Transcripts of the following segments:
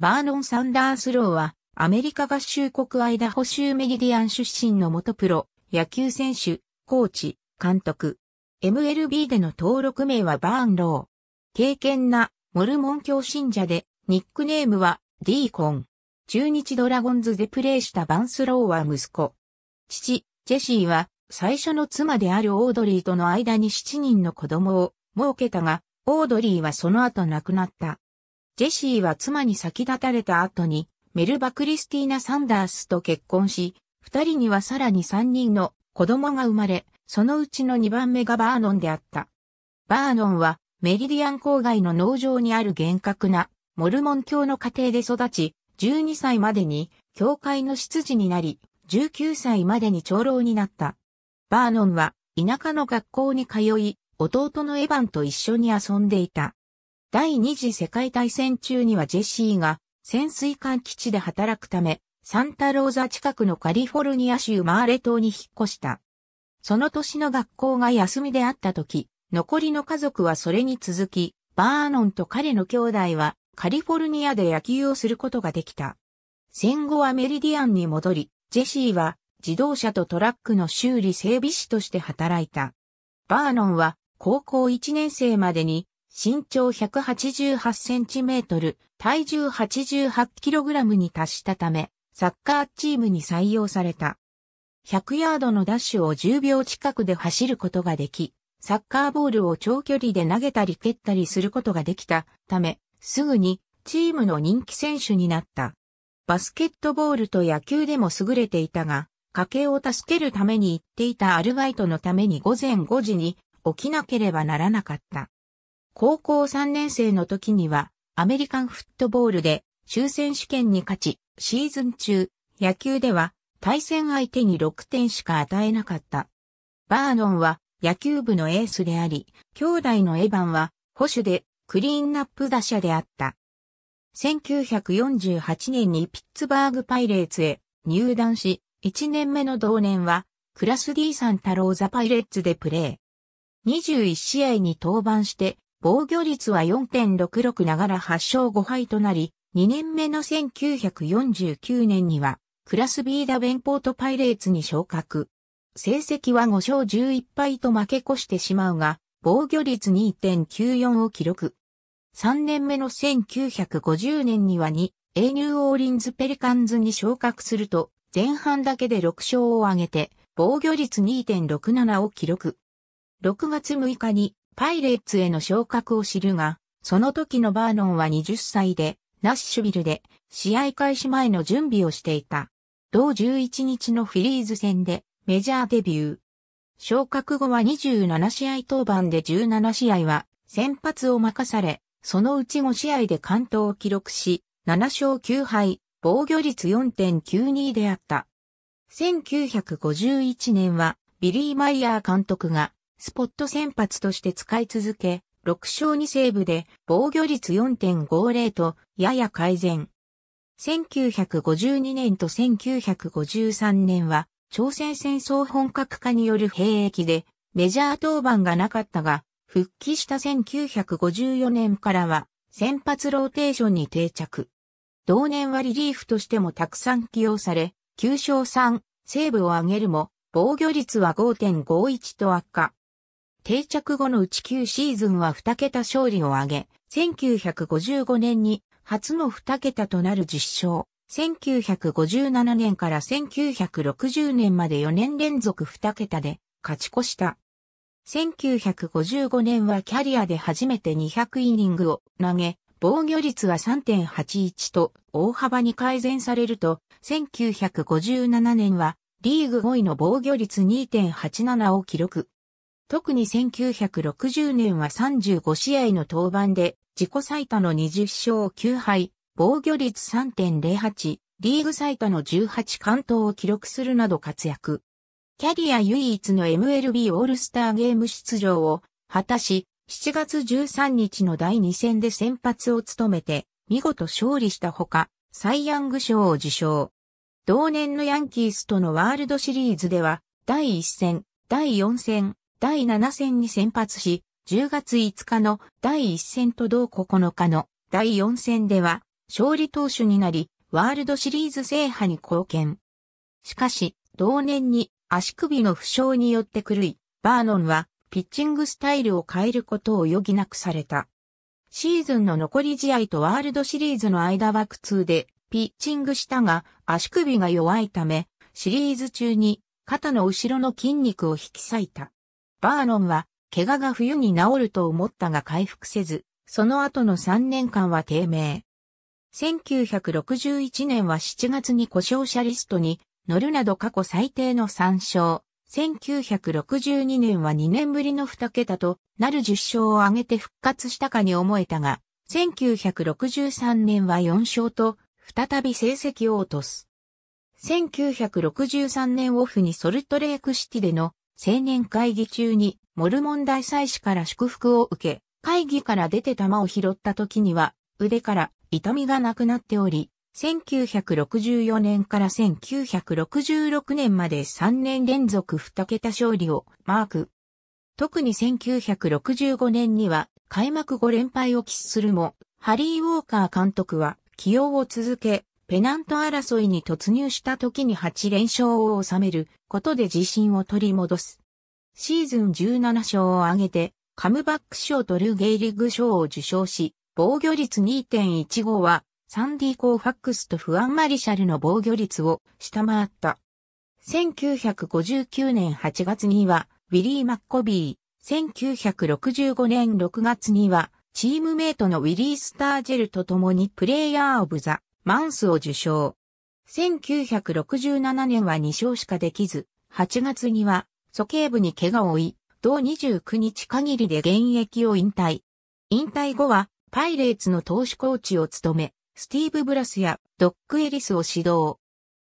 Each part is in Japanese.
バーノン・サンダース・ローは、アメリカ合衆国アイダホ州メリディアン出身の元プロ、野球選手、コーチ、監督。MLB での登録名はバーンロー。敬虔なモルモン教信者で、ニックネームはディーコン。中日ドラゴンズでプレーしたバンスローは息子。父、ジェシーは最初の妻であるオードリーとの間に7人の子供を設けたが、オードリーはその後亡くなった。ジェシーは妻に先立たれた後に、メルバ・クリスティーナ・サンダースと結婚し、二人にはさらに三人の子供が生まれ、そのうちの二番目がバーノンであった。バーノンはメリディアン郊外の農場にある厳格なモルモン教の家庭で育ち、12歳までに教会の執事になり、19歳までに長老になった。バーノンは田舎の学校に通い、弟のエヴァンと一緒に遊んでいた。第二次世界大戦中にはジェシーが潜水艦基地で働くため、サンタローザ近くのカリフォルニア州マーレ島に引っ越した。その年の学校が休みであった時、残りの家族はそれに続き、バーノンと彼の兄弟はカリフォルニアで野球をすることができた。戦後はメリディアンに戻り、ジェシーは自動車とトラックの修理整備士として働いた。バーノンは高校1年生までに身長188センチメートル、体重88キログラムに達したため、サッカーチームに採用された。100ヤードのダッシュを10秒近くで走ることができ、サッカーボールを長距離で投げたり蹴ったりすることができたため、すぐにチームの人気選手になった。バスケットボールと野球でも優れていたが、家計を助けるために行っていたアルバイトのために午前5時に起きなければならなかった。高校3年生の時には、アメリカンフットボールで、終戦試験に勝ち、シーズン中、野球では、対戦相手に6点しか与えなかった。バーノンは、野球部のエースであり、兄弟のエヴァンは、保守で、クリーンナップ打者であった。1948年にピッツバーグパイレーツへ入団し、1年目の同年は、クラス D ンタローザパイレッツでプレー。21試合に登板して、防御率は4.66ながら8勝5敗となり、2年目の1949年には、クラス B ダベンポートパイレーツに昇格。成績は5勝11敗と負け越してしまうが、防御率2.94を記録。3年目の1950年には2、A ニューオーリンズペリカンズに昇格すると、前半だけで6勝を挙げて、防御率2.67を記録。6月6日にパイレーツへの昇格を知るが、その時のバーノンは20歳で、ナッシュビルで試合開始前の準備をしていた。同11日のフィリーズ戦でメジャーデビュー。昇格後は27試合登板で17試合は先発を任され、そのうち5試合で完投を記録し、7勝9敗、防御率4.92であった。1951年はビリー・マイヤー監督がスポット先発として使い続け、6勝2セーブで防御率4.50とやや改善。1952年と1953年は朝鮮戦争本格化による兵役でメジャー登板がなかったが、復帰した1954年からは先発ローテーションに定着。同年はリリーフとしてもたくさん起用され、9勝3、セーブを上げるも、防御率は5.51と悪化。定着後のうち9シーズンは2桁勝利を挙げ、1955年に初の2桁となる実0勝、1957年から1960年まで4年連続2桁で勝ち越した。1955年はキャリアで初めて200イニングを投げ、防御率は3.81と大幅に改善されると、1957年はリーグ5位の防御率2.87を記録。特に1960年は35試合の登板で、自己最多の20勝9敗、防御率3.08、リーグ最多の18完投を記録するなど活躍。キャリア唯一の MLB オールスターゲーム出場を果たし、7月13日の第2戦で先発を務めて、見事勝利したほか、サイ・ヤング賞を受賞。同年のヤンキースとのワールドシリーズでは、第1戦、第4戦、第7戦に先発し、10月5日の第1戦と同9日の第4戦では勝利投手になり、ワールドシリーズ制覇に貢献。しかし、同年に足首の負傷によって狂い、バーノンはピッチングスタイルを変えることを余儀なくされた。シーズンの残り試合とワールドシリーズの間は苦痛でピッチングしたが足首が弱いため、シリーズ中に肩の後ろの筋肉を引き裂いた。バーロンは、怪我が冬に治ると思ったが回復せず、その後の3年間は低迷。1961年は7月に故障者リストに乗るなど過去最低の3勝。1962年は2年ぶりの2桁となる10勝を挙げて復活したかに思えたが、1963年は4勝と再び成績を落とす。1963年オフにソルトレークシティでの青年会議中にモルモン大祭司から祝福を受け、会議から出て玉を拾った時には腕から痛みがなくなっており、1964年から1966年まで3年連続2桁勝利をマーク。特に1965年には開幕5連敗を喫するも、ハリー・ウォーカー監督は起用を続け、ペナント争いに突入した時に8連勝を収めることで自信を取り戻す。シーズン17勝を挙げて、カムバック賞とルーゲイリグ賞を受賞し、防御率2.15は、サンディ・コーファックスとフアン・マリシャルの防御率を下回った。1959年8月には、ウィリー・マッコビー、1965年6月には、チームメイトのウィリー・スタージェルと共にプレイヤー・オブ・ザ・マンスを受賞。1967年は2勝しかできず、8月には、素径部に怪我を負い、同29日限りで現役を引退。引退後は、パイレーツの投手コーチを務め、スティーブ・ブラスやドック・エリスを指導。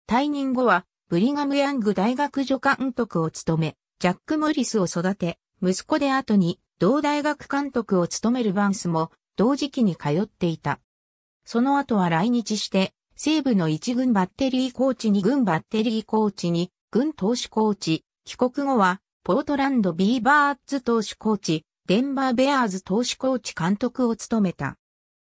退任後は、ブリガム・ヤング大学助監督を務め、ジャック・モリスを育て、息子で後に同大学監督を務めるバンスも同時期に通っていた。その後は来日して、西部の一軍バッテリーコーチに軍バッテリーコーチに軍投手コーチ、帰国後は、ポートランドビーバーズ投手コーチ、デンバーベアーズ投手コーチ監督を務めた。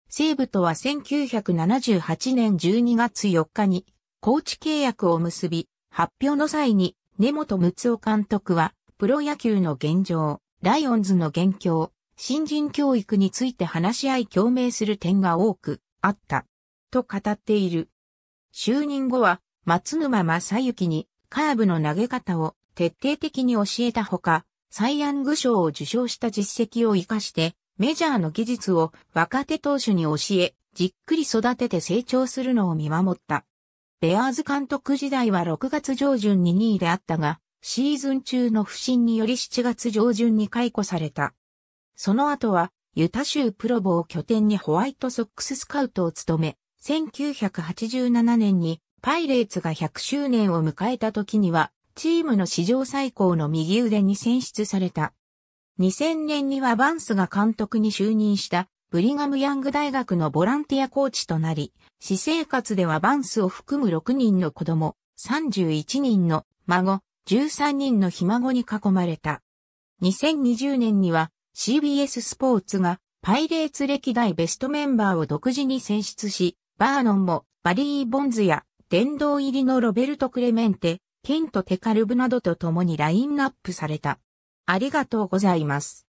西部とは1978年12月4日に、コーチ契約を結び、発表の際に、根本睦夫監督は、プロ野球の現状、ライオンズの現況、新人教育について話し合い共鳴する点が多く、あった、と語っている。就任後は、松沼正幸にカーブの投げ方を徹底的に教えたほか、サイ・ヤング賞を受賞した実績を活かして、メジャーの技術を若手投手に教え、じっくり育てて成長するのを見守った。ベアーズ監督時代は6月上旬に2位であったが、シーズン中の不振により7月上旬に解雇された。その後はユタ州プロボを拠点にホワイトソックススカウトを務め、1987年にパイレーツが100周年を迎えた時には、チームの史上最高の右腕に選出された。2000年にはバンスが監督に就任したブリガム・ヤング大学のボランティアコーチとなり、私生活ではバンスを含む6人の子供、31人の孫、13人のひ孫に囲まれた。2020年には CBS スポーツがパイレーツ歴代ベストメンバーを独自に選出し、バーノンもバリー・ボンズや殿堂入りのロベルト・クレメンテ、ケント・テカルブなどと共にラインナップされた。ありがとうございます。